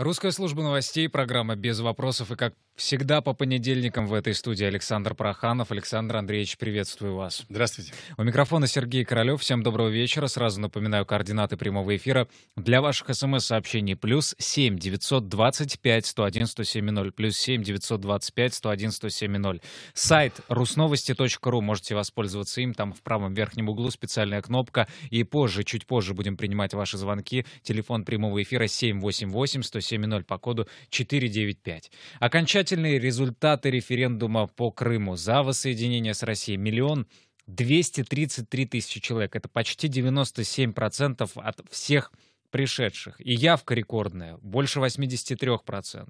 Русская служба новостей, программа «Без вопросов» и, как всегда, по понедельникам в этой студии Александр Проханов. Александр Андреевич, приветствую вас. Здравствуйте. У микрофона Сергей Королев. Всем доброго вечера. Сразу напоминаю координаты прямого эфира. Для ваших смс-сообщений плюс 7 925 101 107 плюс 7 925 101 107 Сайт русновости.ру. Можете воспользоваться им. Там в правом верхнем углу специальная кнопка. И позже, чуть позже будем принимать ваши звонки. Телефон прямого эфира 788 107 7.0 по коду 495. Окончательные результаты референдума по Крыму за воссоединение с Россией миллион 233 тысячи человек. Это почти 97% от всех пришедших. И явка рекордная, больше 83%.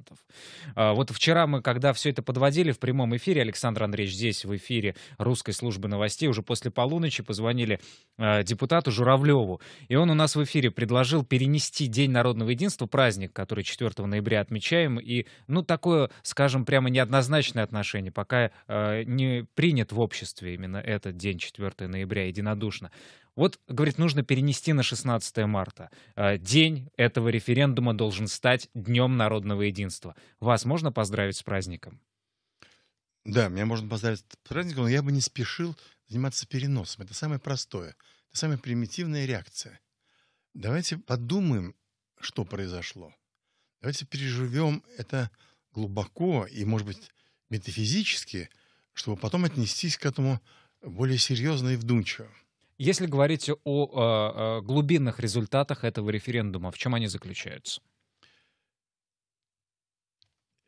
А, вот вчера мы, когда все это подводили в прямом эфире, Александр Андреевич здесь в эфире русской службы новостей, уже после полуночи позвонили а, депутату Журавлеву. И он у нас в эфире предложил перенести День народного единства, праздник, который 4 ноября отмечаем. И, ну, такое, скажем, прямо неоднозначное отношение, пока а, не принят в обществе именно этот день, 4 ноября, единодушно. Вот, говорит, нужно перенести на 16 марта. А, день этого референдума должен стать Днем народного единства. Вас можно поздравить с праздником? Да, меня можно поздравить с праздником, но я бы не спешил заниматься переносом. Это самое простое, это самая примитивная реакция. Давайте подумаем, что произошло. Давайте переживем это глубоко и, может быть, метафизически, чтобы потом отнестись к этому более серьезно и вдумчиво. Если говорить о а, а, глубинных результатах этого референдума, в чем они заключаются?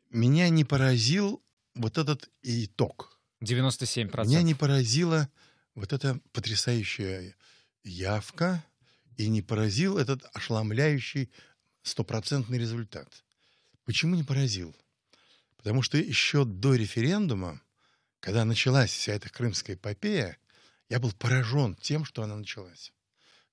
Меня не поразил вот этот итог. 97%. Меня не поразила вот эта потрясающая явка и не поразил этот ошеломляющий стопроцентный результат. Почему не поразил? Потому что еще до референдума, когда началась вся эта крымская эпопея, я был поражен тем, что она началась.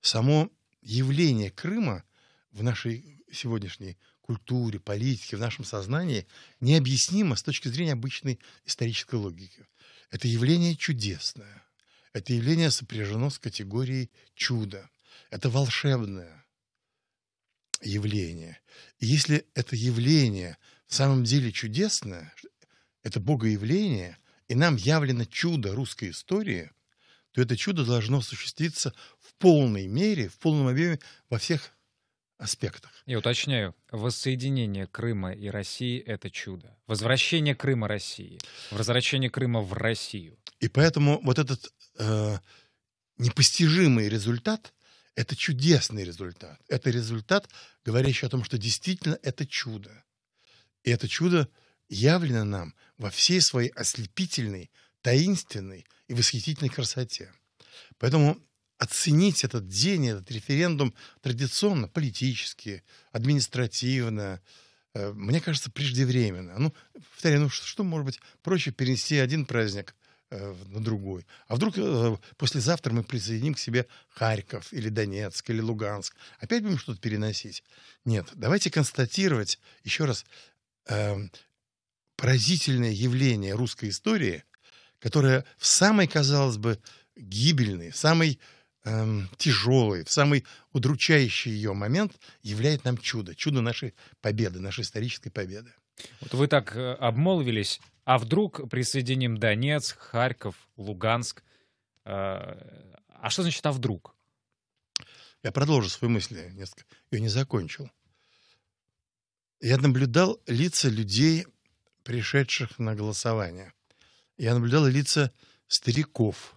Само явление Крыма в нашей сегодняшней культуре, политике, в нашем сознании необъяснимо с точки зрения обычной исторической логики. Это явление чудесное. Это явление сопряжено с категорией чуда. Это волшебное явление. И если это явление в самом деле чудесное, это богоявление, и нам явлено чудо русской истории – то это чудо должно осуществиться в полной мере, в полном объеме во всех аспектах. Я уточняю, воссоединение Крыма и России — это чудо. Возвращение Крыма России, возвращение Крыма в Россию. И поэтому вот этот э, непостижимый результат — это чудесный результат. Это результат, говорящий о том, что действительно это чудо. И это чудо явлено нам во всей своей ослепительной таинственной и восхитительной красоте. Поэтому оценить этот день, этот референдум традиционно, политически, административно, э, мне кажется, преждевременно. Ну, повторяю, ну что, что может быть проще перенести один праздник э, на другой. А вдруг э, послезавтра мы присоединим к себе Харьков или Донецк или Луганск. Опять будем что-то переносить? Нет. Давайте констатировать еще раз э, поразительное явление русской истории, которая в самой, казалось бы, гибельной, в самой эм, тяжелый, в самый удручающий ее момент является нам чудо, чудо нашей победы, нашей исторической победы. Вот вы так э, обмолвились, а вдруг присоединим Донецк, Харьков, Луганск? Э, а что значит «а вдруг»? Я продолжу свои мысли несколько Я не закончил. Я наблюдал лица людей, пришедших на голосование. Я наблюдал лица стариков,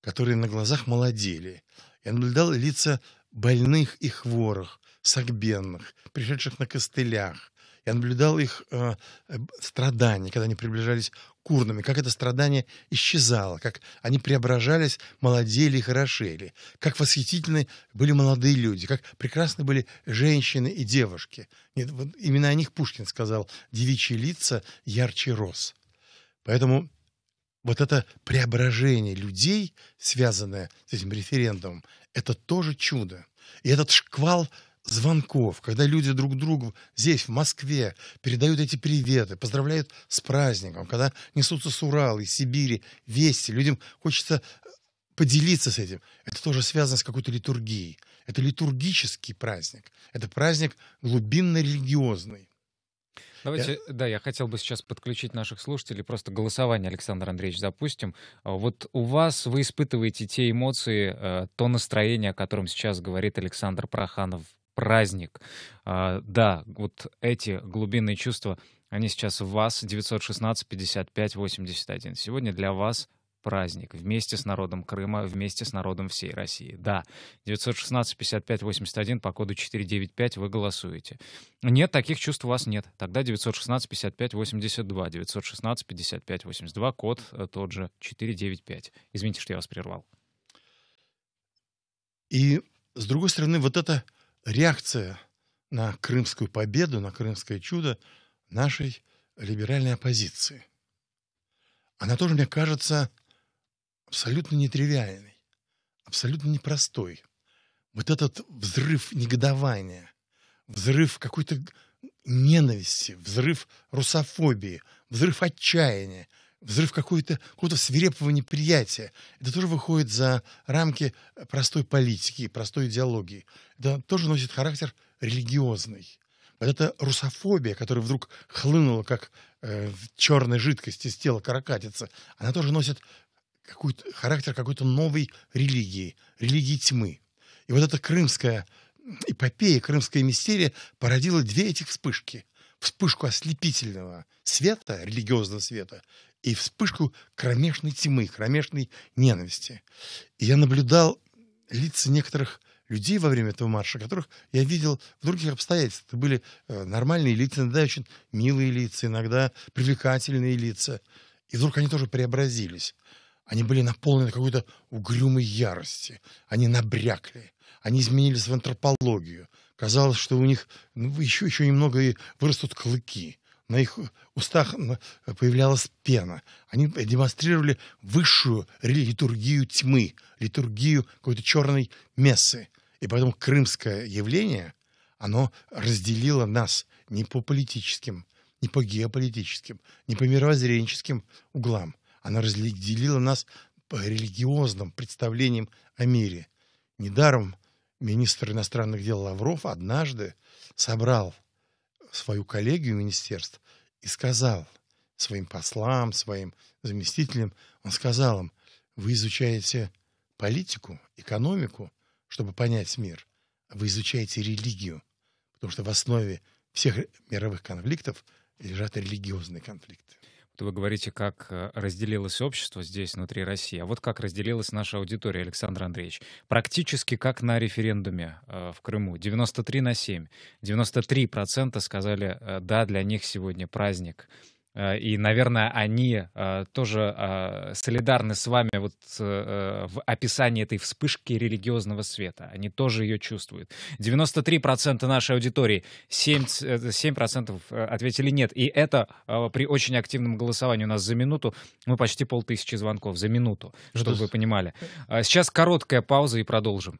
которые на глазах молодели. Я наблюдал лица больных и хворых, согбенных, пришедших на костылях. Я наблюдал их э, э страдания, когда они приближались к урнам, как это страдание исчезало, как они преображались, молодели и хорошели, как восхитительны были молодые люди, как прекрасны были женщины и девушки. Нет, вот именно о них Пушкин сказал «девичьи лица ярче роз». Поэтому вот это преображение людей, связанное с этим референдумом, это тоже чудо. И этот шквал звонков, когда люди друг другу здесь, в Москве, передают эти приветы, поздравляют с праздником, когда несутся с Урала, из Сибири вести, людям хочется э, поделиться с этим. Это тоже связано с какой-то литургией. Это литургический праздник. Это праздник глубинно-религиозный. Давайте, я... да, я хотел бы сейчас подключить наших слушателей, просто голосование, Александр Андреевич, запустим. А, вот у вас вы испытываете те эмоции, а, то настроение, о котором сейчас говорит Александр Проханов, праздник. А, да, вот эти глубинные чувства, они сейчас в вас, 916-55-81. Сегодня для вас праздник вместе с народом Крыма, вместе с народом всей России. Да, 916-55-81 по коду 495 вы голосуете. Нет, таких чувств у вас нет. Тогда 916-55-82, 916-55-82, код э, тот же 495. Извините, что я вас прервал. И, с другой стороны, вот эта реакция на крымскую победу, на крымское чудо нашей либеральной оппозиции, она тоже, мне кажется, абсолютно нетривиальный, абсолютно непростой. Вот этот взрыв негодования, взрыв какой-то ненависти, взрыв русофобии, взрыв отчаяния, взрыв какого-то какого то свирепого неприятия. Это тоже выходит за рамки простой политики, простой идеологии. Это тоже носит характер религиозный. Вот эта русофобия, которая вдруг хлынула, как э, черная жидкость из тела каракатицы, она тоже носит какой-то, характер какой-то новой религии, религии тьмы. И вот эта крымская эпопея, крымская мистерия породила две этих вспышки. Вспышку ослепительного света, религиозного света, и вспышку кромешной тьмы, кромешной ненависти. И я наблюдал лица некоторых людей во время этого марша, которых я видел в других обстоятельствах. Это были э, нормальные лица, иногда очень милые лица, иногда привлекательные лица. И вдруг они тоже преобразились. Они были наполнены какой-то угрюмой ярости. Они набрякли. Они изменились в антропологию. Казалось, что у них ну, еще, еще немного и вырастут клыки. На их устах появлялась пена. Они демонстрировали высшую литургию тьмы, литургию какой-то черной мессы. И поэтому крымское явление, оно разделило нас не по политическим, не по геополитическим, не по мировоззренческим углам, она разделила нас по религиозным представлениям о мире. Недаром министр иностранных дел Лавров однажды собрал свою коллегию министерств и сказал своим послам, своим заместителям, он сказал им, вы изучаете политику, экономику, чтобы понять мир, вы изучаете религию, потому что в основе всех мировых конфликтов лежат религиозные конфликты. Вы говорите, как э, разделилось общество здесь, внутри России. А вот как разделилась наша аудитория, Александр Андреевич? Практически как на референдуме э, в Крыму. 93 на 7. 93% сказали э, «да, для них сегодня праздник». Э, и, наверное, они э, тоже э, солидарны с вами вот в описании этой вспышки религиозного света. Они тоже ее чувствуют. 93% нашей аудитории, 7%, 7% ответили нет. И это при очень активном голосовании у нас за минуту, Мы почти полтысячи звонков за минуту, ну, чтобы вы понимали. Сейчас короткая пауза и продолжим.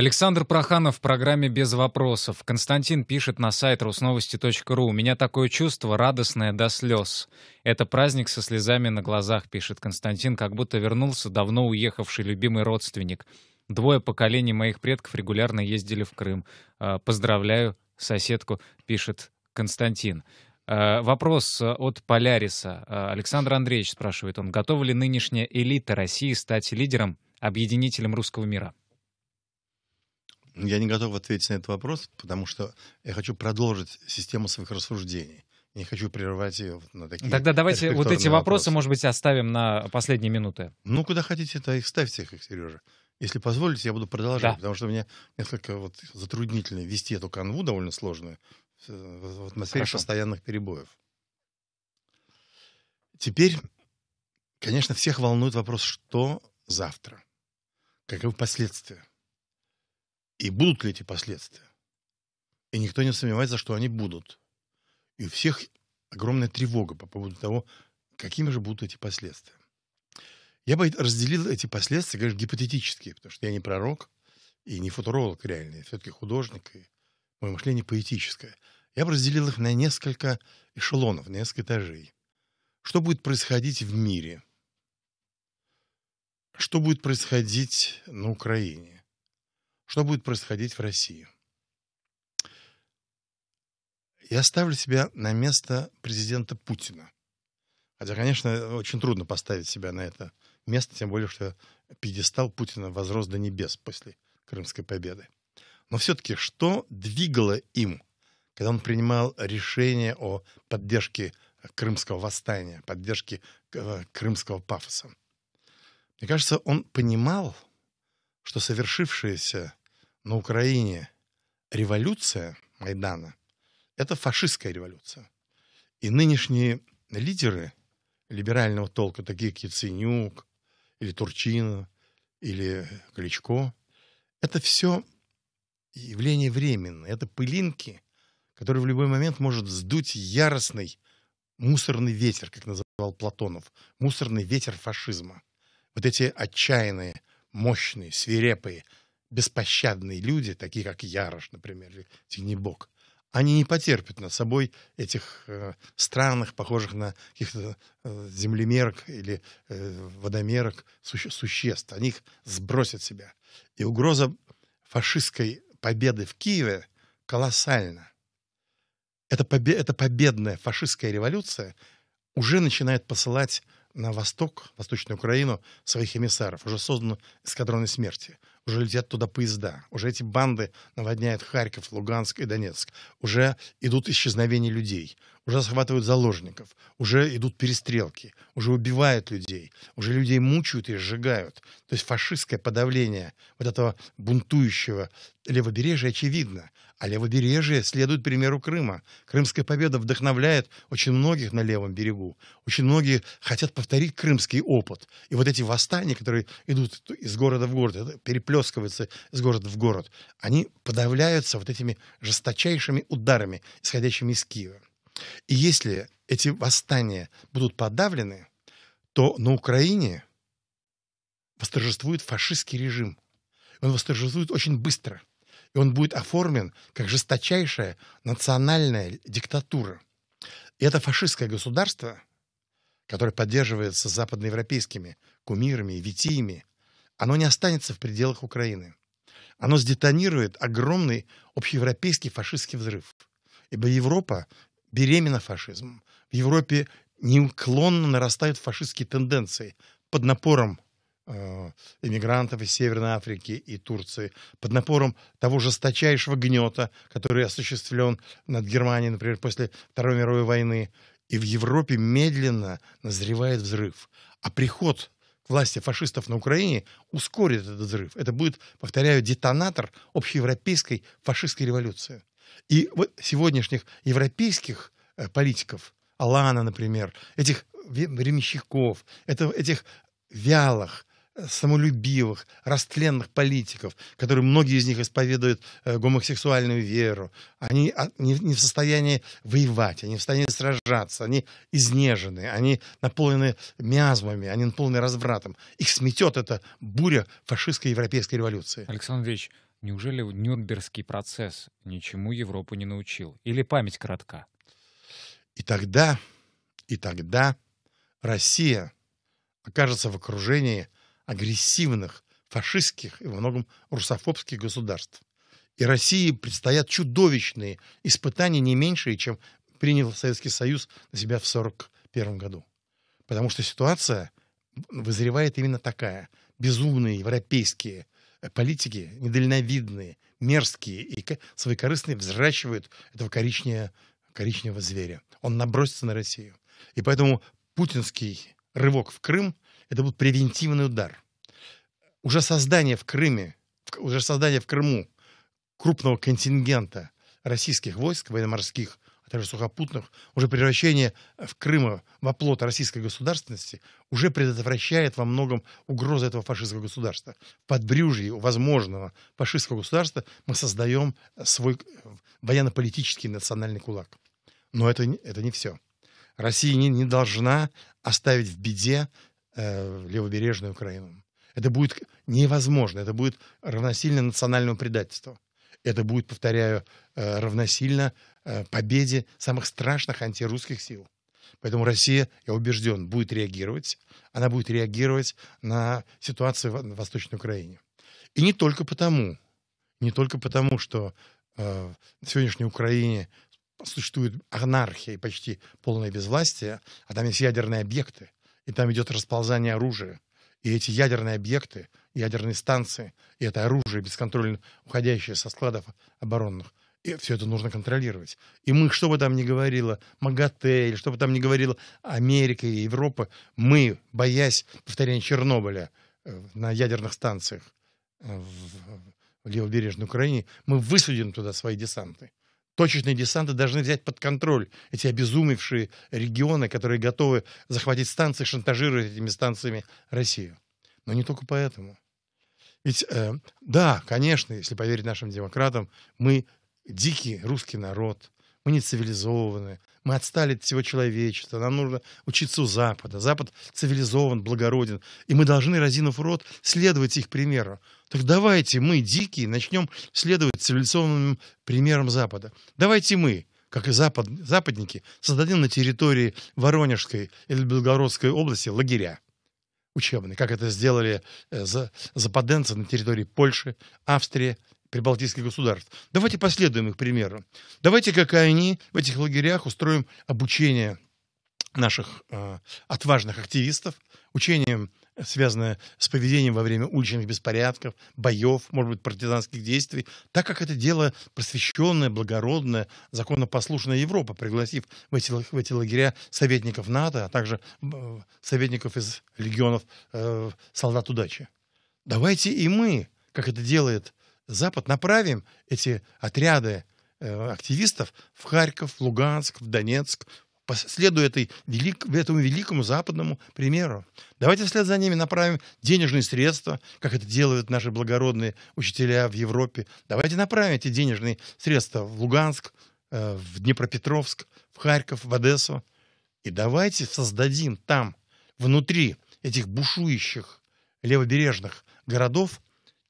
Александр Проханов в программе «Без вопросов». Константин пишет на сайт rusновости.ру. «У меня такое чувство радостное до слез. Это праздник со слезами на глазах», — пишет Константин, как будто вернулся давно уехавший любимый родственник. Двое поколений моих предков регулярно ездили в Крым. А, поздравляю соседку, пишет Константин. А, вопрос от Поляриса. А, Александр Андреевич спрашивает, он готова ли нынешняя элита России стать лидером, объединителем русского мира? Я не готов ответить на этот вопрос, потому что я хочу продолжить систему своих рассуждений. Не хочу прерывать ее на такие. Тогда давайте вот эти вопросы, вопросы, может быть, оставим на последние минуты. Ну, куда хотите, то их ставьте, их, Сережа. Если позволите, я буду продолжать, да. потому что мне несколько вот затруднительно вести эту канву довольно сложную в атмосфере Хорошо. постоянных перебоев. Теперь, конечно, всех волнует вопрос, что завтра? Каковы последствия? И будут ли эти последствия? И никто не сомневается, что они будут. И у всех огромная тревога по поводу того, какими же будут эти последствия. Я бы разделил эти последствия, конечно, гипотетические, потому что я не пророк и не футуролог реальный, я все-таки художник, и мое мышление поэтическое. Я бы разделил их на несколько эшелонов, на несколько этажей. Что будет происходить в мире? Что будет происходить на Украине? что будет происходить в России. Я ставлю себя на место президента Путина. Хотя, конечно, очень трудно поставить себя на это место, тем более, что пьедестал Путина возрос до небес после Крымской победы. Но все-таки что двигало им, когда он принимал решение о поддержке крымского восстания, поддержке э, крымского пафоса? Мне кажется, он понимал, что совершившееся на Украине революция Майдана – это фашистская революция. И нынешние лидеры либерального толка, такие как Яценюк или Турчина или Кличко, это все явление временное, это пылинки, которые в любой момент может сдуть яростный мусорный ветер, как называл Платонов, мусорный ветер фашизма. Вот эти отчаянные, мощные, свирепые – беспощадные люди, такие как Ярош, например, или Тенебок, они не потерпят над собой этих э, странных, похожих на каких-то э, землемерок или э, водомерок суще- существ. Они их сбросят себя. И угроза фашистской победы в Киеве колоссальна. Эта, побе- эта победная фашистская революция уже начинает посылать на восток, восточную Украину, своих эмиссаров. Уже создан эскадрон смерти уже летят туда поезда, уже эти банды наводняют Харьков, Луганск и Донецк, уже идут исчезновения людей, уже захватывают заложников, уже идут перестрелки, уже убивают людей, уже людей мучают и сжигают. То есть фашистское подавление вот этого бунтующего левобережья очевидно. А левобережье следует примеру Крыма. Крымская победа вдохновляет очень многих на левом берегу. Очень многие хотят повторить крымский опыт. И вот эти восстания, которые идут из города в город, переплескиваются из города в город, они подавляются вот этими жесточайшими ударами, исходящими из Киева. И если эти восстания будут подавлены, то на Украине восторжествует фашистский режим. Он восторжествует очень быстро. И он будет оформлен как жесточайшая национальная диктатура. И это фашистское государство, которое поддерживается западноевропейскими кумирами и витиями, оно не останется в пределах Украины. Оно сдетонирует огромный общеевропейский фашистский взрыв. Ибо Европа беременна фашизмом. В Европе неуклонно нарастают фашистские тенденции под напором э, эмигрантов из Северной Африки и Турции, под напором того жесточайшего гнета, который осуществлен над Германией, например, после Второй мировой войны. И в Европе медленно назревает взрыв. А приход к власти фашистов на Украине ускорит этот взрыв. Это будет, повторяю, детонатор общеевропейской фашистской революции. И вот сегодняшних европейских э, политиков, Алана, например, этих временщиков, этих вялых, э, самолюбивых, растленных политиков, которые многие из них исповедуют э, гомосексуальную веру. Они а, не, в состоянии воевать, они в состоянии сражаться, они изнежены, они наполнены миазмами, они наполнены развратом. Их сметет эта буря фашистской европейской революции. Александр Андреевич, Неужели Нюрнбергский процесс ничему Европу не научил? Или память коротка? И тогда, и тогда Россия окажется в окружении агрессивных фашистских и во многом русофобских государств. И России предстоят чудовищные испытания, не меньшие, чем принял Советский Союз на себя в 1941 году. Потому что ситуация вызревает именно такая. Безумные европейские политики недальновидные, мерзкие и своекорыстные взращивают этого коричневого, коричневого зверя. Он набросится на Россию. И поэтому путинский рывок в Крым – это будет превентивный удар. Уже создание в Крыме, уже создание в Крыму крупного контингента российских войск военно-морских также сухопутных, уже превращение в Крыма в оплот российской государственности уже предотвращает во многом угрозы этого фашистского государства. В подбрюжье возможного фашистского государства мы создаем свой э, военно-политический национальный кулак. Но это, это не все. Россия не, не должна оставить в беде э, левобережную Украину. Это будет невозможно, это будет равносильно национальному предательству. Это будет, повторяю, э, равносильно э, победе самых страшных антирусских сил. Поэтому Россия, я убежден, будет реагировать. Она будет реагировать на ситуацию в Восточной Украине. И не только потому, не только потому, что э, в сегодняшней Украине существует анархия и почти полное безвластие, а там есть ядерные объекты, и там идет расползание оружия. И эти ядерные объекты ядерные станции, и это оружие бесконтрольно уходящее со складов оборонных. И все это нужно контролировать. И мы, что бы там ни говорило МАГАТЭ, или что бы там ни говорило Америка и Европа, мы, боясь повторения Чернобыля э, на ядерных станциях э, в левобережной Украине, мы высадим туда свои десанты точечные десанты должны взять под контроль эти обезумевшие регионы, которые готовы захватить станции, шантажировать этими станциями Россию. Но не только поэтому. Ведь, э, да, конечно, если поверить нашим демократам, мы дикий русский народ, мы не цивилизованы, мы отстали от всего человечества, нам нужно учиться у Запада. Запад цивилизован, благороден, и мы должны, разинув рот, следовать их примеру. Так давайте мы, дикие, начнем следовать цивилизованным примерам Запада. Давайте мы, как и запад, западники, создадим на территории Воронежской или Белгородской области лагеря учебный, как это сделали э, западенцы на территории Польши, Австрии, прибалтийских государств. Давайте последуем их примеру. Давайте, как и они, в этих лагерях устроим обучение наших э, отважных активистов – Учение связанное с поведением во время уличных беспорядков, боев, может быть, партизанских действий, так как это дело просвещенная, благородная, законопослушная Европа, пригласив в эти, в эти лагеря советников НАТО, а также э, советников из легионов э, солдат удачи. Давайте и мы, как это делает Запад, направим эти отряды э, активистов в Харьков, в Луганск, в Донецк, следуя этой велик, этому великому западному примеру. Давайте вслед за ними направим денежные средства, как это делают наши благородные учителя в Европе. Давайте направим эти денежные средства в Луганск, э, в Днепропетровск, в Харьков, в Одессу. И давайте создадим там, внутри этих бушующих левобережных городов,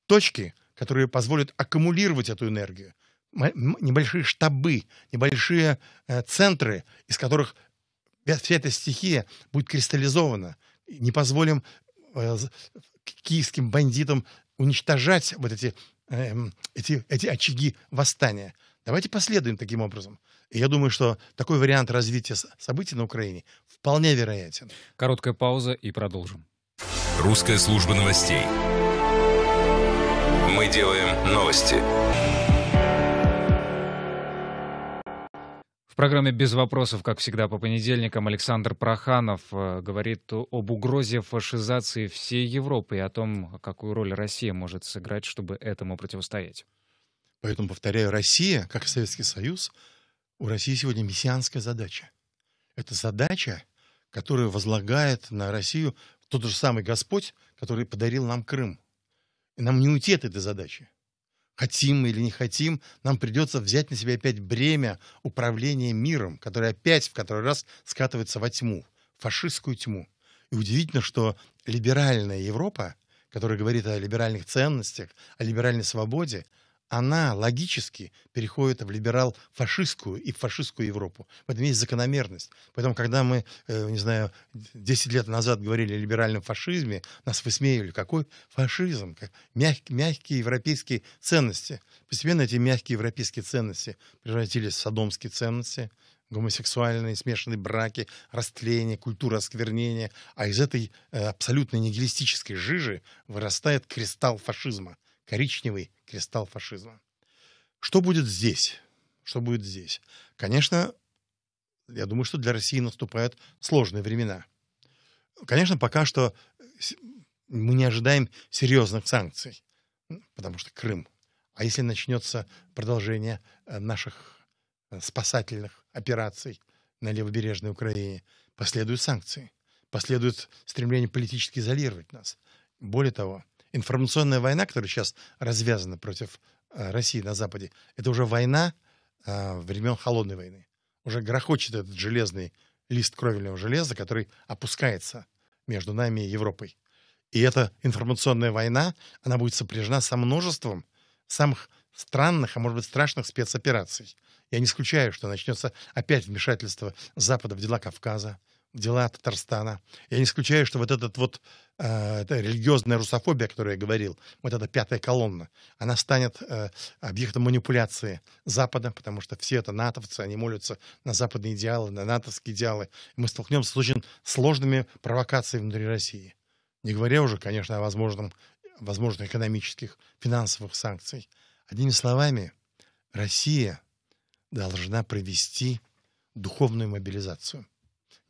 точки, которые позволят аккумулировать эту энергию, небольшие штабы, небольшие э, центры, из которых вся эта стихия будет кристаллизована. Не позволим э, киевским бандитам уничтожать вот эти, эм, эти, эти очаги восстания. Давайте последуем таким образом. я думаю, что такой вариант развития событий на Украине вполне вероятен. Короткая пауза и продолжим. Русская служба новостей. Мы делаем новости. программе «Без вопросов», как всегда, по понедельникам Александр Проханов э, говорит об угрозе фашизации всей Европы и о том, какую роль Россия может сыграть, чтобы этому противостоять. Поэтому, повторяю, Россия, как и Советский Союз, у России сегодня мессианская задача. Это задача, которую возлагает на Россию тот же самый Господь, который подарил нам Крым. И нам не уйти от этой задачи хотим мы или не хотим, нам придется взять на себя опять бремя управления миром, которое опять в который раз скатывается во тьму, фашистскую тьму. И удивительно, что либеральная Европа, которая говорит о либеральных ценностях, о либеральной свободе, она логически переходит в либерал-фашистскую и в фашистскую Европу. В этом есть закономерность. Поэтому, когда мы, э, не знаю, 10 лет назад говорили о либеральном фашизме, нас высмеивали. Какой фашизм? Мяг, мягкие европейские ценности. Постепенно эти мягкие европейские ценности превратились в садомские ценности, гомосексуальные смешанные браки, растление, культура осквернения. А из этой э, абсолютно нигилистической жижи вырастает кристалл фашизма – коричневый кристалл фашизма. Что будет здесь? Что будет здесь? Конечно, я думаю, что для России наступают сложные времена. Конечно, пока что э, мы не ожидаем серьезных санкций, потому что Крым. А если начнется продолжение э, наших э, спасательных операций на левобережной Украине, последуют санкции, последует стремление политически изолировать нас. Более того, информационная война, которая сейчас развязана против э, России на Западе, это уже война э, времен Холодной войны. Уже грохочет этот железный лист кровельного железа, который опускается между нами и Европой. И эта информационная война, она будет сопряжена со множеством самых странных, а может быть страшных спецопераций. Я не исключаю, что начнется опять вмешательство Запада в дела Кавказа, дела Татарстана. Я не исключаю, что вот этот вот э, эта религиозная русофобия, о которой я говорил, вот эта пятая колонна, она станет э, объектом манипуляции Запада, потому что все это натовцы, они молятся на западные идеалы, на натовские идеалы. мы столкнемся с очень сложными провокациями внутри России. Не говоря уже, конечно, о возможном, возможных экономических, финансовых санкций. Одними словами, Россия должна провести духовную мобилизацию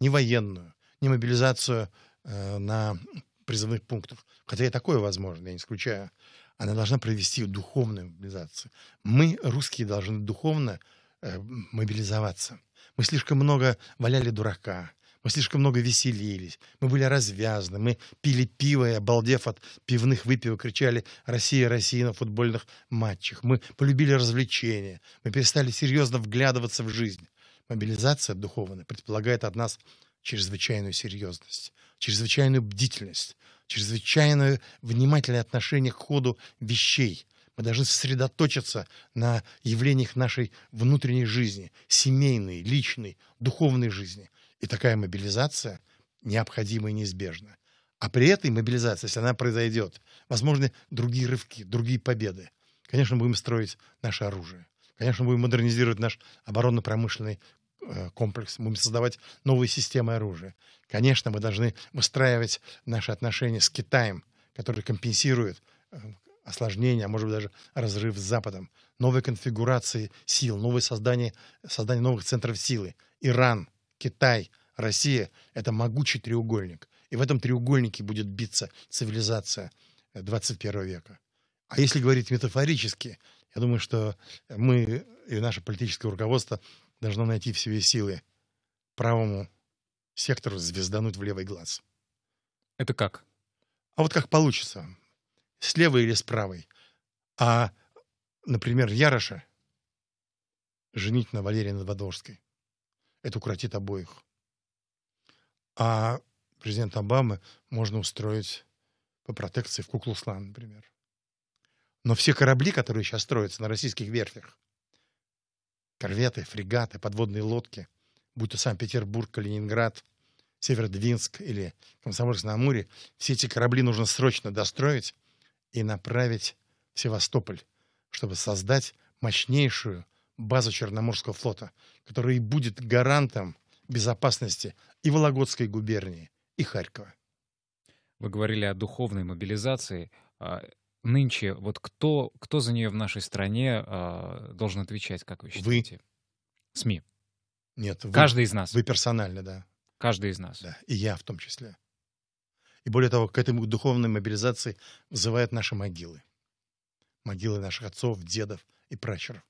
не военную, не мобилизацию э, на призывных пунктах, хотя и такое возможно, я не исключаю, она должна провести духовную мобилизацию. Мы, русские, должны духовно э, мобилизоваться. Мы слишком много валяли дурака, мы слишком много веселились, мы были развязны, мы пили пиво и, обалдев от пивных выпивок, кричали «Россия, Россия» на футбольных матчах. Мы полюбили развлечения, мы перестали серьезно вглядываться в жизнь. Мобилизация духовная предполагает от нас чрезвычайную серьезность, чрезвычайную бдительность, чрезвычайное внимательное отношение к ходу вещей. Мы должны сосредоточиться на явлениях нашей внутренней жизни, семейной, личной, духовной жизни. И такая мобилизация необходима и неизбежна. А при этой мобилизации, если она произойдет, возможны другие рывки, другие победы. Конечно, будем строить наше оружие. Конечно, будем модернизировать наш оборонно-промышленный Э, комплекс, мы будем создавать новые системы оружия. Конечно, мы должны выстраивать наши отношения с Китаем, который компенсирует э, осложнения, а может быть даже разрыв с Западом, новые конфигурации сил, новое создание, создание новых центров силы. Иран, Китай, Россия — это могучий треугольник. И в этом треугольнике будет биться цивилизация 21 э, века. А если говорить метафорически, я думаю, что мы и наше политическое руководство должно найти в себе силы правому сектору звездануть в левый глаз. Это как? А вот как получится. С левой или с правой. А, например, Яроша женить на Валерии Надводовской. Это укротит обоих. А президент Обамы можно устроить по протекции в Куклуслан, например. Но все корабли, которые сейчас строятся на российских верфях, корветы, фрегаты, подводные лодки, будь то Санкт-Петербург, Калининград, Северодвинск или Комсомольск-на-Амуре, все эти корабли нужно срочно достроить и направить в Севастополь, чтобы создать мощнейшую базу Черноморского флота, которая и будет гарантом безопасности и Вологодской губернии, и Харькова. Вы говорили о духовной мобилизации. А, нынче, вот кто, кто за нее в нашей стране э, должен отвечать, как вы считаете? Вы. СМИ. Нет, вы, каждый из нас. Вы персонально, да. Каждый из нас. Да, и я в том числе. И более того, к этой духовной мобилизации вызывают наши могилы. Могилы наших отцов, дедов и пращуров.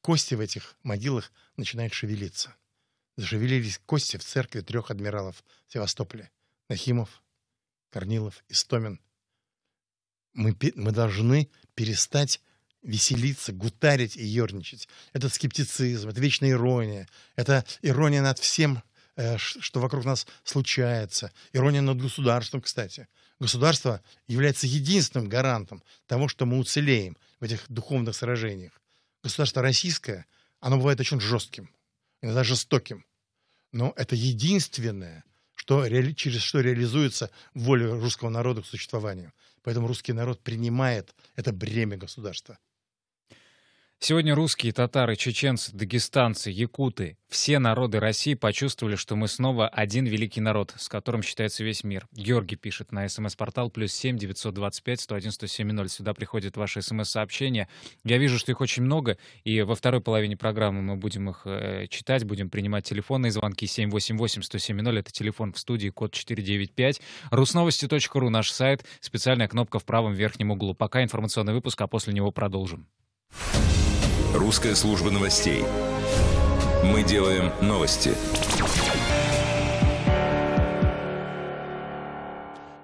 Кости в этих могилах начинают шевелиться. Зашевелились кости в церкви трех адмиралов Севастополя. Нахимов, Корнилов, Истомин мы, мы должны перестать веселиться, гутарить и ерничать. Это скептицизм, это вечная ирония, это ирония над всем, э, что вокруг нас случается. Ирония над государством, кстати. Государство является единственным гарантом того, что мы уцелеем в этих духовных сражениях. Государство российское, оно бывает очень жестким, иногда жестоким. Но это единственное, что, через что реализуется воля русского народа к существованию. Поэтому русский народ принимает это бремя государства. Сегодня русские, татары, чеченцы, дагестанцы, якуты, все народы России почувствовали, что мы снова один великий народ, с которым считается весь мир. Георгий пишет на смс-портал плюс 7 925 101 170. Сюда приходят ваши смс-сообщения. Я вижу, что их очень много, и во второй половине программы мы будем их э, читать, будем принимать телефонные звонки 788 170. Это телефон в студии, код 495. Русновости.ру наш сайт, специальная кнопка в правом верхнем углу. Пока информационный выпуск, а после него продолжим. Русская служба новостей. Мы делаем новости.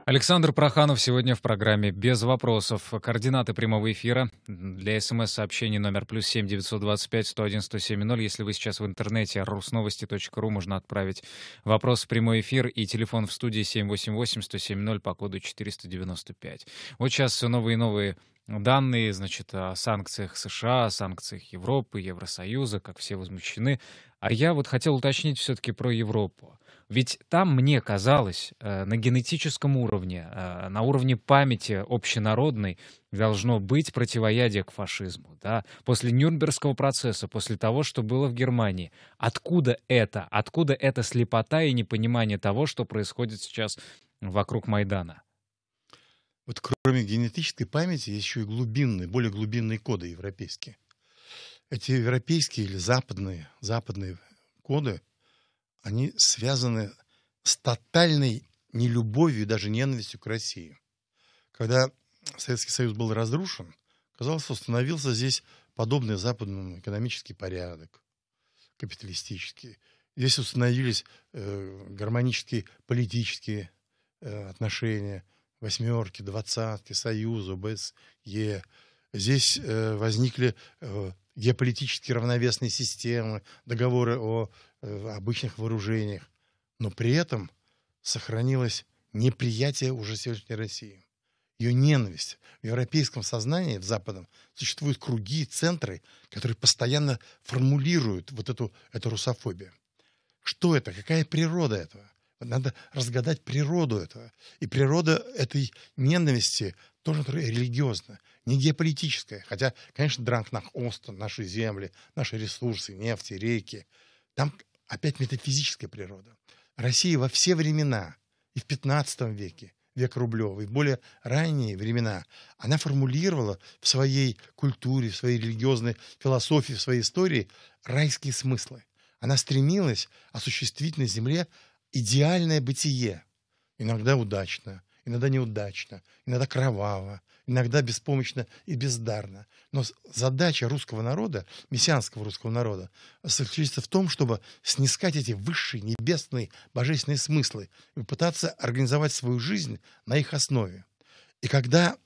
Александр Проханов сегодня в программе «Без вопросов». Координаты прямого эфира для смс-сообщений номер плюс семь девятьсот двадцать пять сто один сто семь ноль. Если вы сейчас в интернете, русновости.ру, можно отправить вопрос в прямой эфир и телефон в студии семь восемь восемь сто семь ноль по коду четыреста девяносто пять. Вот сейчас все новые и новые данные, значит, о санкциях США, о санкциях Европы, Евросоюза, как все возмущены. А я вот хотел уточнить все-таки про Европу. Ведь там, мне казалось, э, на генетическом уровне, э, на уровне памяти общенародной должно быть противоядие к фашизму. Да? После Нюрнбергского процесса, после того, что было в Германии. Откуда это? Откуда эта слепота и непонимание того, что происходит сейчас вокруг Майдана? Вот кроме генетической памяти есть еще и глубинные, более глубинные коды европейские. Эти европейские или западные, западные коды, они связаны с тотальной нелюбовью и даже ненавистью к России. Когда Советский Союз был разрушен, казалось, установился здесь подобный западному экономический порядок, капиталистический. Здесь установились э, гармонические политические э, отношения – восьмерки, двадцатки, союзу, БСЕ. Здесь э, возникли э, геополитически равновесные системы, договоры о э, обычных вооружениях. Но при этом сохранилось неприятие уже сегодняшней России. Ее ненависть. В европейском сознании, в западном, существуют круги, центры, которые постоянно формулируют вот эту, эту русофобию. Что это? Какая природа этого? Надо разгадать природу этого. И природа этой ненависти тоже религиозная, не геополитическая. Хотя, конечно, дранг наш Остон, наши земли, наши ресурсы, нефти, реки. Там опять метафизическая природа. Россия во все времена, и в 15 веке, век Рублева, и в более ранние времена, она формулировала в своей культуре, в своей религиозной философии, в своей истории райские смыслы. Она стремилась осуществить на земле идеальное бытие, иногда удачно, иногда неудачно, иногда кроваво, иногда беспомощно и бездарно. Но задача русского народа, мессианского русского народа, заключается в том, чтобы снискать эти высшие, небесные, божественные смыслы и пытаться организовать свою жизнь на их основе. И когда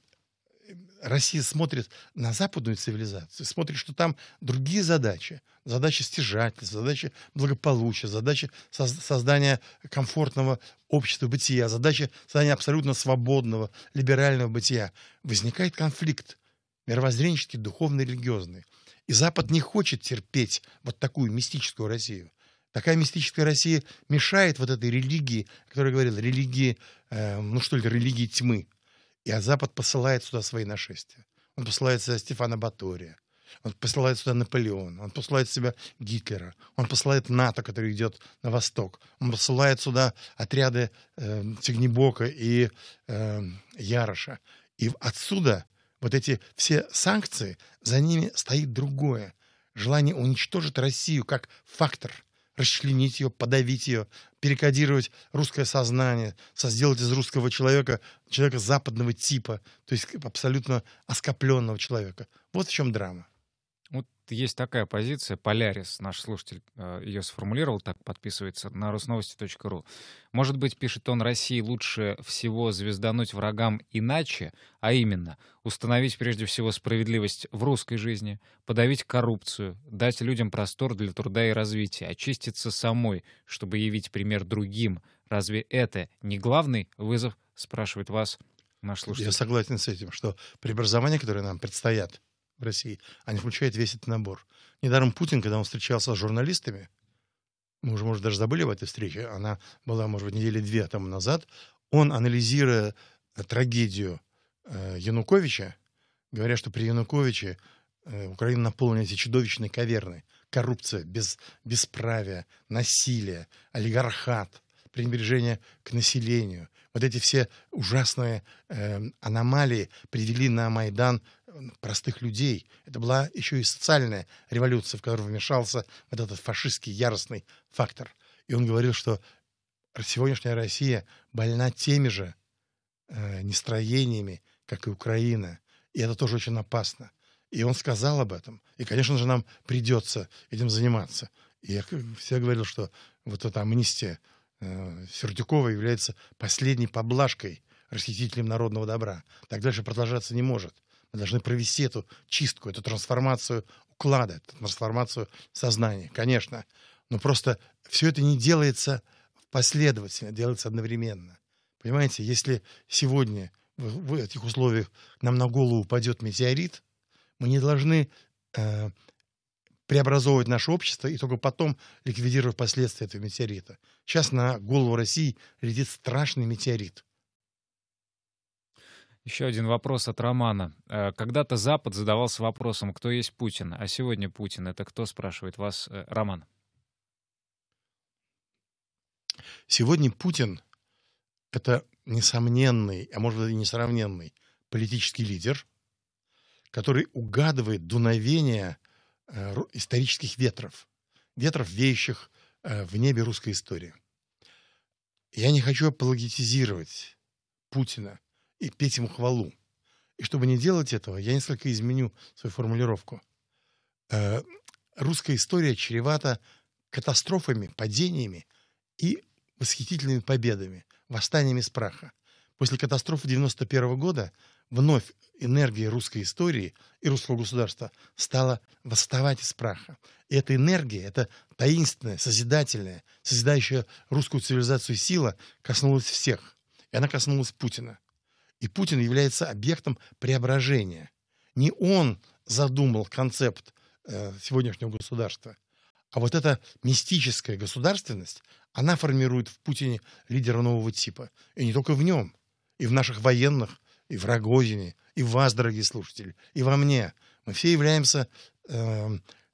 Россия смотрит на западную цивилизацию, смотрит, что там другие задачи. Задача стяжательства, задача благополучия, задача создания комфортного общества бытия, задача создания абсолютно свободного, либерального бытия. Возникает конфликт мировоззренческий, духовный, религиозный. И Запад не хочет терпеть вот такую мистическую Россию. Такая мистическая Россия мешает вот этой религии, о которой я говорил, религии, э, ну что ли, религии тьмы, а Запад посылает сюда свои нашествия. Он посылает сюда Стефана Батория. Он посылает сюда Наполеона, он посылает сюда Гитлера, он посылает НАТО, который идет на восток, он посылает сюда отряды э, Тегнебока и э, Яроша. И отсюда вот эти все санкции, за ними стоит другое. Желание уничтожить Россию как фактор – расчленить ее, подавить ее, перекодировать русское сознание, сделать из русского человека человека западного типа, то есть абсолютно оскопленного человека. Вот в чем драма есть такая позиция, Полярис, наш слушатель э, ее сформулировал, так подписывается, на русновости.ру. Может быть, пишет он, России лучше всего звездануть врагам иначе, а именно установить прежде всего справедливость в русской жизни, подавить коррупцию, дать людям простор для труда и развития, очиститься самой, чтобы явить пример другим. Разве это не главный вызов, спрашивает вас наш слушатель? Я согласен с этим, что преобразования, которые нам предстоят, в России, они включают весь этот набор. Недаром Путин, когда он встречался с журналистами, мы уже, может, даже забыли об этой встрече, она была, может быть, недели две тому назад, он, анализируя э, трагедию э, Януковича, говоря, что при Януковиче э, Украина наполнена эти чудовищные каверны, коррупция, без, бесправие, насилие, олигархат, пренебрежение к населению. Вот эти все ужасные э, аномалии привели на Майдан простых людей. Это была еще и социальная революция, в которую вмешался вот этот фашистский яростный фактор. И он говорил, что сегодняшняя Россия больна теми же э, нестроениями, как и Украина. И это тоже очень опасно. И он сказал об этом. И, конечно же, нам придется этим заниматься. И я все говорил, что вот эта амнистия э, Сердюкова является последней поблажкой расхитителем народного добра. Так дальше продолжаться не может. Мы должны провести эту чистку, эту трансформацию уклада, эту трансформацию сознания, конечно. Но просто все это не делается последовательно, делается одновременно. Понимаете, если сегодня в, в этих условиях нам на голову упадет метеорит, мы не должны э, преобразовывать наше общество и только потом ликвидировать последствия этого метеорита. Сейчас на голову России летит страшный метеорит – еще один вопрос от Романа. Э, когда-то Запад задавался вопросом, кто есть Путин, а сегодня Путин. Это кто, спрашивает вас э, Роман? Сегодня Путин — это несомненный, а может быть и несравненный политический лидер, который угадывает дуновение э, исторических ветров, ветров, веющих в небе русской истории. Я не хочу апологетизировать Путина – и петь ему хвалу. И чтобы не делать этого, я несколько изменю свою формулировку. Э, русская история чревата катастрофами, падениями и восхитительными победами, восстаниями с праха. После катастрофы 1991 года вновь энергия русской истории и русского государства стала восставать из праха. И эта энергия, эта таинственная, созидательная, созидающая русскую цивилизацию сила коснулась всех. И она коснулась Путина. И Путин является объектом преображения. Не он задумал концепт э, сегодняшнего государства, а вот эта мистическая государственность, она формирует в Путине лидера нового типа. И не только в нем, и в наших военных, и в Рогозине, и в вас, дорогие слушатели, и во мне. Мы все являемся э,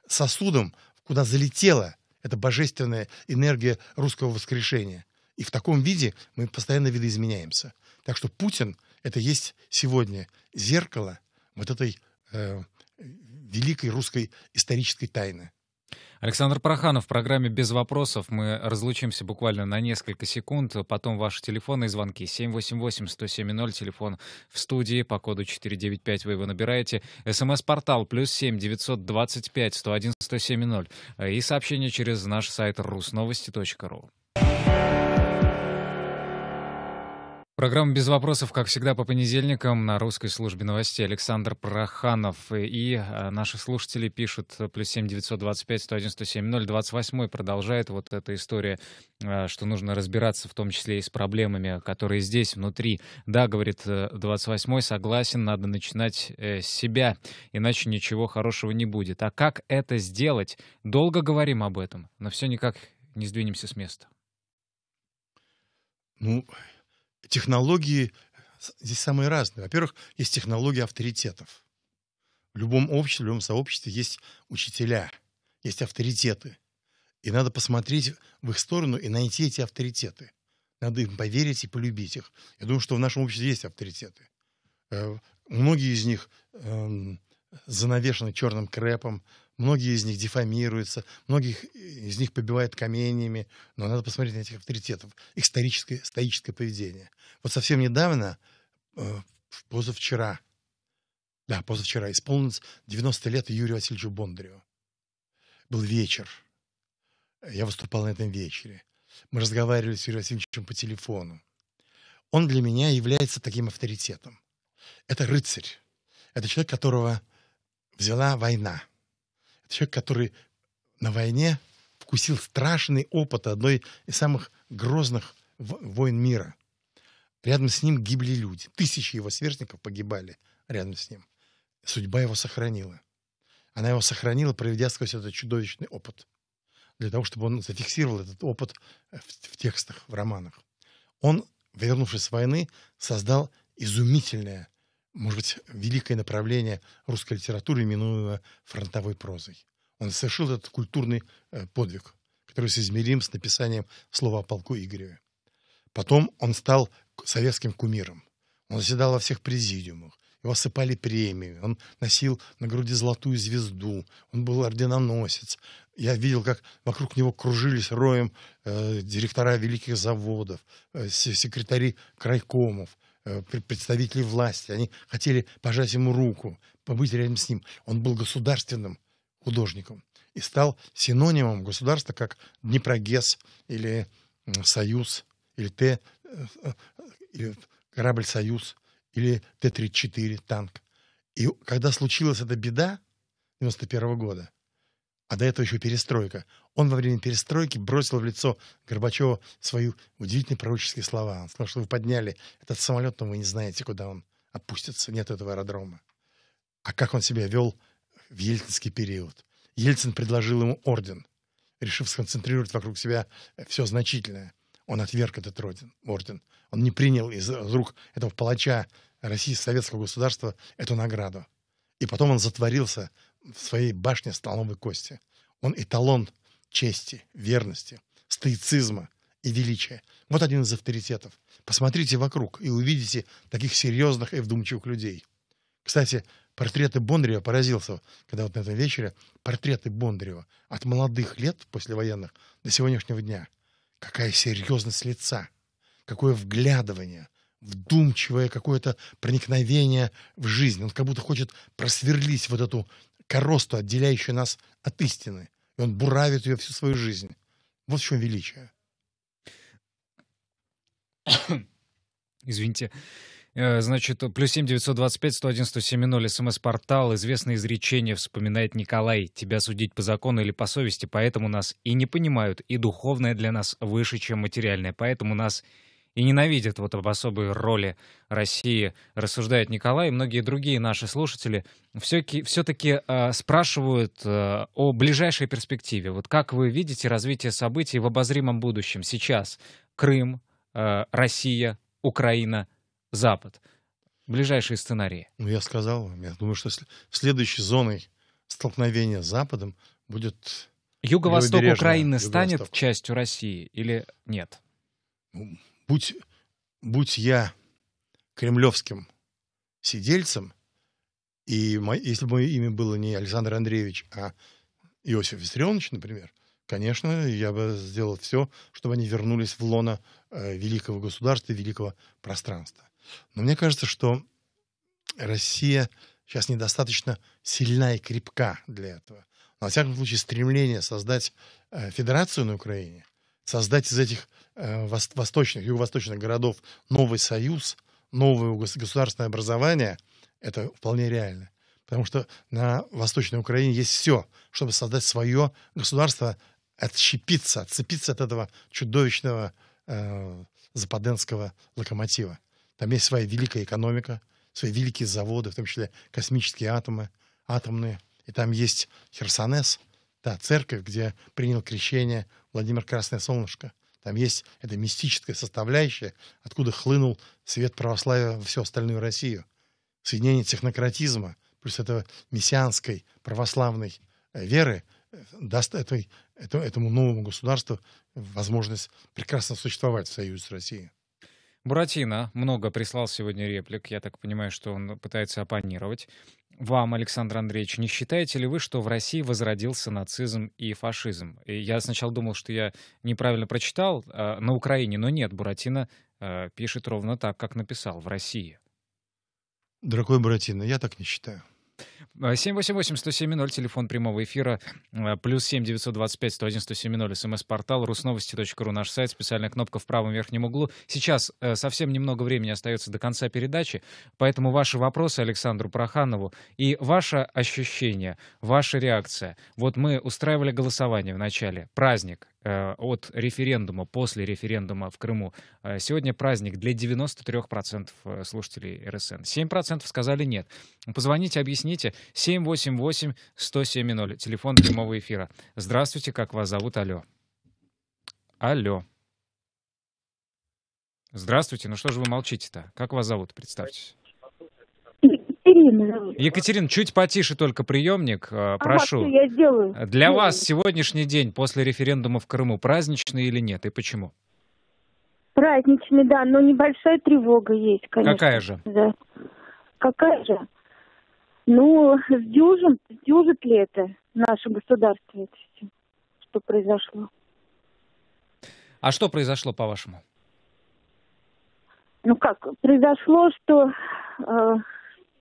сосудом, куда залетела эта божественная энергия русского воскрешения. И в таком виде мы постоянно видоизменяемся. Так что Путин это есть сегодня зеркало вот этой э, великой русской исторической тайны. Александр Проханов в программе «Без вопросов». Мы разлучимся буквально на несколько секунд. Потом ваши телефонные звонки 788-107-0, телефон в студии по коду 495 вы его набираете. СМС-портал плюс 7 925 101 107 0 и сообщение через наш сайт русновости.ру Программа «Без вопросов», как всегда, по понедельникам на русской службе новостей Александр Проханов. И а, наши слушатели пишут э, плюс семь девятьсот двадцать пять сто один сто семь ноль двадцать восьмой продолжает вот эта история, а, что нужно разбираться в том числе и с проблемами, которые здесь внутри. Да, говорит э, двадцать восьмой, согласен, надо начинать э, с себя, иначе ничего хорошего не будет. А как это сделать? Долго говорим об этом, но все никак не сдвинемся с места. Ну, технологии здесь самые разные. Во-первых, есть технологии авторитетов. В любом обществе, в любом сообществе есть учителя, есть авторитеты. И надо посмотреть в их сторону и найти эти авторитеты. Надо им поверить и полюбить их. Я думаю, что в нашем обществе есть авторитеты. Э, многие из них эм, занавешены черным крэпом многие из них дефамируются, многих э, из них побивают каменями, но надо посмотреть на этих авторитетов, их историческое, стоическое поведение. Вот совсем недавно, э, позавчера, да, позавчера исполнилось 90 лет Юрию Васильевичу Бондарю. Был вечер. Я выступал на этом вечере. Мы разговаривали с Юрием Васильевичем по телефону. Он для меня является таким авторитетом. Это рыцарь. Это человек, которого взяла война. Это человек, который на войне вкусил страшный опыт одной из самых грозных войн мира. Рядом с ним гибли люди. Тысячи его сверстников погибали рядом с ним. Судьба его сохранила. Она его сохранила, проведя сквозь этот чудовищный опыт. Для того, чтобы он зафиксировал этот опыт в, в текстах, в романах. Он, вернувшись с войны, создал изумительное может быть, великое направление русской литературы, именуемое фронтовой прозой. Он совершил этот культурный э, подвиг, который соизмерим с написанием слова о полку Игореве. Потом он стал советским кумиром. Он заседал во всех президиумах, его осыпали премиями. он носил на груди золотую звезду, он был орденоносец. Я видел, как вокруг него кружились роем э, директора великих заводов, э, секретари крайкомов. Э, представители власти. Они хотели пожать ему руку, побыть рядом с ним. Он был государственным художником и стал синонимом государства, как Днепрогес или Союз, или Т, э, э, или корабль Союз, или Т-34 танк. И когда случилась эта беда 91 -го года, а до этого еще перестройка. Он во время перестройки бросил в лицо Горбачева свои удивительные пророческие слова. Он сказал, что вы подняли этот самолет, но вы не знаете, куда он опустится, нет этого аэродрома. А как он себя вел в ельцинский период? Ельцин предложил ему орден, решив сконцентрировать вокруг себя э, все значительное. Он отверг этот орден. орден. Он не принял из рук этого палача России, Советского государства эту награду. И потом он затворился в своей башне столовой кости. Он эталон чести, верности, стоицизма и величия. Вот один из авторитетов. Посмотрите вокруг и увидите таких серьезных и вдумчивых людей. Кстати, портреты Бондарева поразился, когда вот на этом вечере портреты Бондарева от молодых лет послевоенных до сегодняшнего дня. Какая серьезность лица, какое вглядывание, вдумчивое какое-то проникновение в жизнь. Он как будто хочет просверлить вот эту коросту, отделяющую нас от истины. И он буравит ее всю свою жизнь. Вот в чем величие. Извините. Э, значит, плюс семь девятьсот двадцать пять сто один сто семь ноль смс-портал. Известное изречение вспоминает Николай. Тебя судить по закону или по совести, поэтому нас и не понимают, и духовное для нас выше, чем материальное. Поэтому нас и ненавидят вот об особой роли России, рассуждает Николай, и многие другие наши слушатели все-таки, все-таки спрашивают э, о ближайшей перспективе. Вот как вы видите развитие событий в обозримом будущем сейчас? Крым, э, Россия, Украина, Запад. Ближайшие сценарии. Ну, я сказал я думаю, что следующей зоной столкновения с Западом будет Юго-восток Украины станет частью России или нет? Ну, будь, будь я кремлевским сидельцем, и мой, если бы мое имя было не Александр Андреевич, а Иосиф Виссарионович, например, конечно, я бы сделал все, чтобы они вернулись в лоно э, великого государства, великого пространства. Но мне кажется, что Россия сейчас недостаточно сильна и крепка для этого. Но, во всяком случае, стремление создать э, федерацию на Украине, создать из этих Э, восточных, юго-восточных городов новый союз, новое государственное образование, это вполне реально. Потому что на Восточной Украине есть все, чтобы создать свое государство, отщепиться, отцепиться от этого чудовищного э, западенского локомотива. Там есть своя великая экономика, свои великие заводы, в том числе космические атомы, атомные. И там есть Херсонес, та церковь, где принял крещение Владимир Красное Солнышко – там есть эта мистическая составляющая, откуда хлынул свет православия во всю остальную Россию. Соединение технократизма плюс этого мессианской православной э, веры э, даст этой, этому новому государству возможность прекрасно существовать в союзе с Россией. Буратино много прислал сегодня реплик. Я так понимаю, что он пытается оппонировать вам, Александр Андреевич, не считаете ли вы, что в России возродился нацизм и фашизм? И я сначала думал, что я неправильно прочитал э, на Украине, но нет, Буратино э, пишет ровно так, как написал в России. Дорогой Буратино, я так не считаю. 788-107-0, а, телефон прямого эфира, а, плюс 7-925-101-107-0, смс-портал, русновости.ру, наш сайт, специальная кнопка в правом верхнем углу. Сейчас э, совсем немного времени остается до конца передачи, поэтому ваши вопросы Александру Проханову и ваше ощущение, ваша реакция. Вот мы устраивали голосование в начале, праздник, э, от референдума, после референдума в Крыму. Э, сегодня праздник для 93% слушателей РСН. 7% сказали нет. Позвоните, объясните, Здравствуйте, 788-107-0, телефон прямого эфира. Здравствуйте, как вас зовут? Алло. Алло. Здравствуйте, ну что же вы молчите-то? Как вас зовут? Представьтесь. Екатерина. чуть потише только приемник, э, а прошу. я сделаю. Для делаю. вас сегодняшний день после референдума в Крыму праздничный или нет, и почему? Праздничный, да, но небольшая тревога есть, конечно. Какая же? Да. Какая же? Ну, сдюжим, сдюжит ли это наше государство, это все, что произошло? А что произошло, по-вашему? Ну как, произошло, что... Э,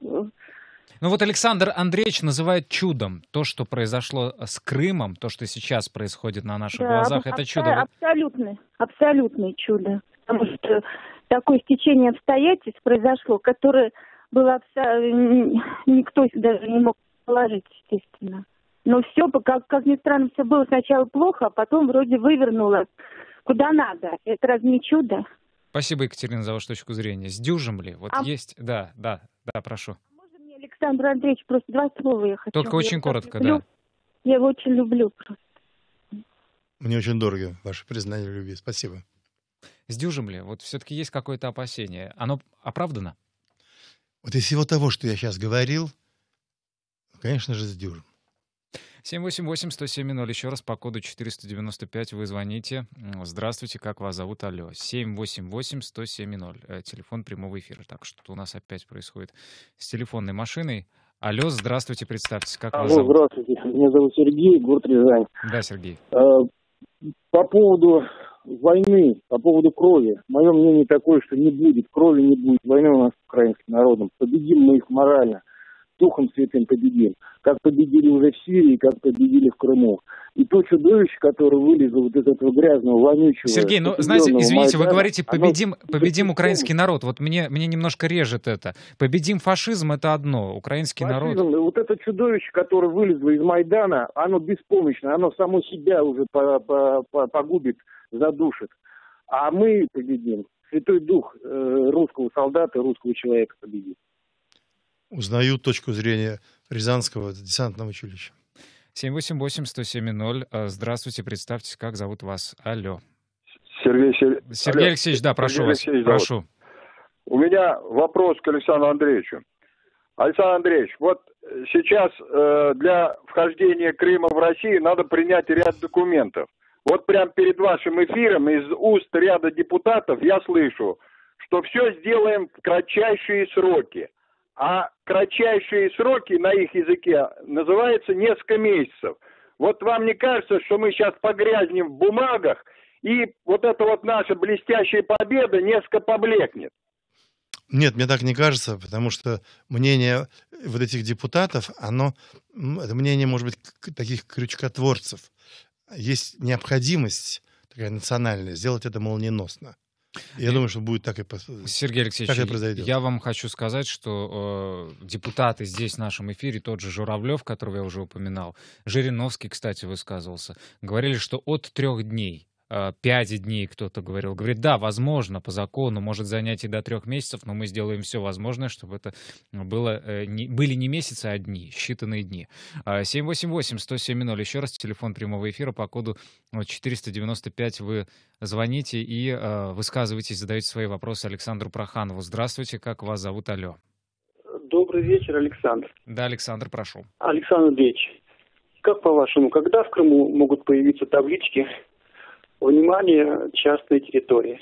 ну вот Александр Андреевич называет чудом то, что произошло с Крымом, то, что сейчас происходит на наших да, глазах, ну, это чудо. Абсолютное, абсолютное чудо. Потому что такое стечение обстоятельств произошло, которое была вся, э, никто даже не мог положить, естественно. Но все, как, как ни странно, все было сначала плохо, а потом вроде вывернулось куда надо. Это разве не чудо? Спасибо, Екатерина, за вашу точку зрения. С дюжем ли? Вот а... есть... Да, да, да, прошу. А можно мне, Александр Андреевич, просто два слова я хочу. Только очень я коротко, люблю. да. Я его очень люблю просто. Мне очень дорого ваше признание любви. Спасибо. С дюжем ли? Вот все-таки есть какое-то опасение. Оно оправдано? Вот из всего того, что я сейчас говорил, конечно же, с дюжем. 788-107-0. Еще раз по коду 495 вы звоните. Здравствуйте, как вас зовут? Алло. 788-107-0. Э, телефон прямого эфира. Так, что у нас опять происходит с телефонной машиной. Алло, здравствуйте, представьтесь, как Алло, вас зовут? здравствуйте, меня зовут Сергей, город Рязань. Да, Сергей. Э, по поводу войны, по поводу крови. Мое мнение такое, что не будет крови, не будет войны у нас с украинским народом. Победим мы их морально. Духом Святым победим, как победили уже в Сирии, как победили в Крыму. И то чудовище, которое вылезло вот из этого грязного, вонючего... Сергей, ну, знаете, извините, майдана, вы говорите, победим, оно... победим украинский народ. Вот мне, мне немножко режет это. Победим фашизм — это одно, украинский фашизм, народ... Вот это чудовище, которое вылезло из Майдана, оно беспомощно, оно само себя уже погубит, задушит. А мы победим. Святой Дух э, русского солдата, русского человека победит узнаю точку зрения Рязанского десантного училища. 788 107 а, Здравствуйте, представьтесь, как зовут вас. Алло. Сергей, Сер... Сергей Алло. Алексеевич, да, прошу Сергей вас. Алексеевич прошу. У меня вопрос к Александру Андреевичу. Александр Андреевич, вот э, сейчас э, для вхождения Крыма в Россию надо принять ряд документов. Вот прямо перед вашим эфиром из уст ряда депутатов я слышу, что все сделаем в кратчайшие сроки а кратчайшие сроки на их языке называются несколько месяцев. Вот вам не кажется, что мы сейчас погрязнем в бумагах, и вот эта вот наша блестящая победа несколько поблекнет? Нет, мне так не кажется, потому что мнение вот этих депутатов, оно, это мнение, может быть, таких крючкотворцев. Есть необходимость такая национальная, сделать это молниеносно. Я и... думаю, что будет так и произойдет. Сергей Алексеевич, так и произойдет. я вам хочу сказать, что э, депутаты здесь в нашем эфире, тот же Журавлев, которого я уже упоминал, Жириновский, кстати, высказывался, говорили, что от трех дней Э, пяти дней кто-то говорил. Говорит, да, возможно, по закону может занять и до трех месяцев, но мы сделаем все возможное, чтобы это было, э, не, были не месяцы, а дни, считанные дни. 788-107-0, э, еще раз телефон прямого эфира по коду 495 вы звоните и э, высказываетесь, задаете свои вопросы Александру Проханову. Здравствуйте, как вас зовут? Алло. Добрый вечер, Александр. Да, Александр, прошу. Александр Ильич, как по-вашему, когда в Крыму могут появиться таблички Внимание, частная территории.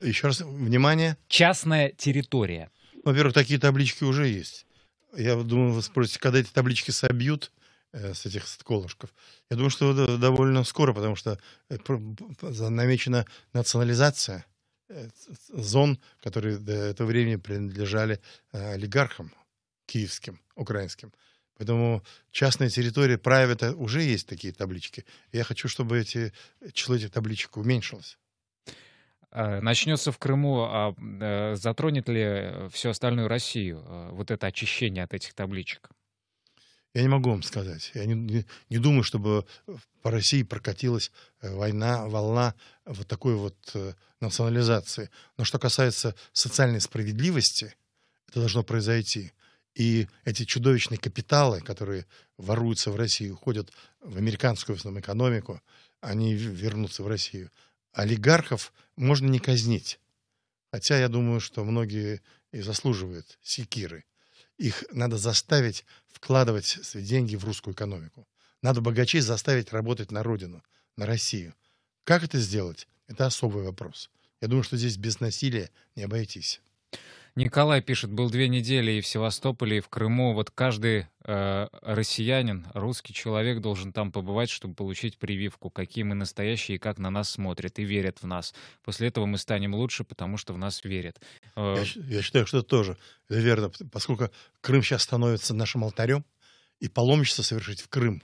Еще раз, внимание. Частная территория. Во-первых, такие таблички уже есть. Я думаю, вы спросите, когда эти таблички собьют э, с этих колышков. Я думаю, что довольно скоро, потому что э, намечена национализация э, зон, которые до этого времени принадлежали э, олигархам киевским, украинским. Поэтому частная территория, private, уже есть такие таблички. Я хочу, чтобы эти, число этих табличек уменьшилось. А, начнется в Крыму, а э, затронет ли всю остальную Россию э, вот это очищение от этих табличек? Я не могу вам сказать. Я не, не, не думаю, чтобы по России прокатилась э, война, волна вот такой вот национализации. Но что касается социальной справедливости, это должно произойти. И эти чудовищные капиталы, которые воруются в Россию, уходят в американскую в основном, экономику, они вернутся в Россию. Олигархов можно не казнить. Хотя я думаю, что многие и заслуживают секиры. Их надо заставить вкладывать свои деньги в русскую экономику. Надо богачей заставить работать на родину, на Россию. Как это сделать? Это особый вопрос. Я думаю, что здесь без насилия не обойтись. Николай пишет, был две недели и в Севастополе, и в Крыму. Вот каждый э, россиянин, русский человек должен там побывать, чтобы получить прививку, какие мы настоящие и как на нас смотрят и верят в нас. После этого мы станем лучше, потому что в нас верят. Э, я, я считаю, что это тоже это верно, поскольку Крым сейчас становится нашим алтарем, и паломничество совершить в Крым,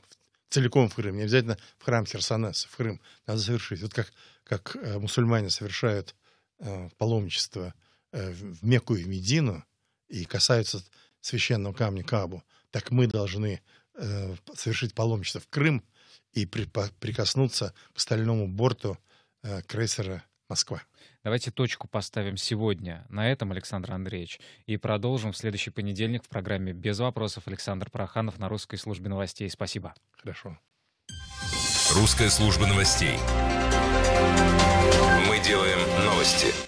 целиком в Крым, не обязательно в храм Херсонеса, в Крым надо совершить. Вот как, как э, мусульмане совершают э, паломничество – Э, в Мекку и в Медину и касаются священного камня Кабу, так мы должны э, совершить паломничество в Крым и прикоснуться к стальному борту э, крейсера Москва. Давайте точку поставим сегодня на этом, Александр Андреевич, и продолжим в следующий понедельник в программе «Без вопросов» Александр Проханов на русской службе новостей. Спасибо. Хорошо. Русская служба новостей. Мы делаем новости.